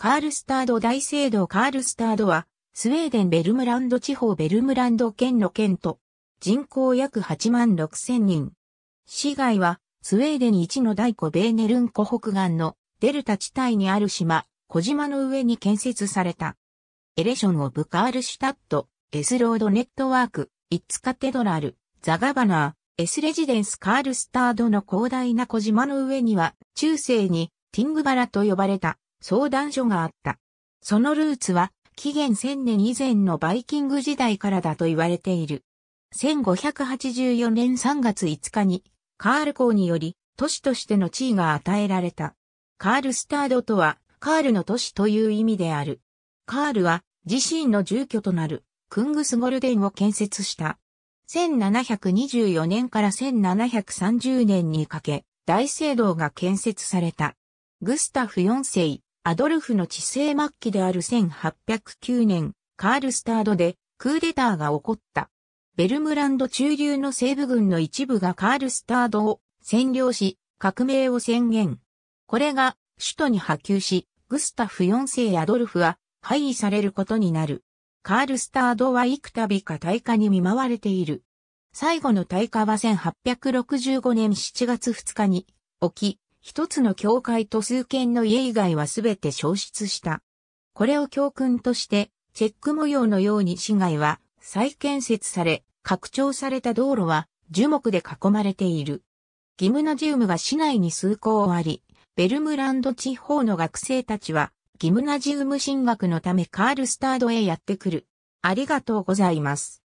カールスタード大聖堂カールスタードは、スウェーデンベルムランド地方ベルムランド県の県と、人口約8万6千人。市街は、スウェーデン一の大湖ベーネルン湖北岸のデルタ地帯にある島、小島の上に建設された。エレションオブカールシュタット、エスロードネットワーク、イッツカテドラル、ザガバナー、エスレジデンスカールスタードの広大な小島の上には、中世にティングバラと呼ばれた相談所があった。そのルーツは、紀元1000年以前のバイキング時代からだと言われている。1584年3月5日に、カール公により、都市としての地位が与えられた。カールスタードとは、カールの都市という意味である。カールは、自身の住居となる、クングスゴルデンを建設した。1724年から1730年にかけ、大聖堂が建設された。グスタフ4世、アドルフの治世末期である1809年、カールスタードでクーデターが起こった。ベルムランド中流の西部軍の一部がカールスタードを占領し、革命を宣言。これが首都に波及し、グスタフ4世アドルフは廃位されることになる。カールスタードは幾度か大火に見舞われている。最後の大火は1865年7月2日に起き、一つの教会と数軒の家以外はすべて消失した。これを教訓として、チェック模様のように市街は再建設され、拡張された道路は樹木で囲まれている。ギムナジウムが市内に数校あり、ベルムランド地方の学生たちは、ギムナジウム進学のためカールスタードへやってくる。ありがとうございます。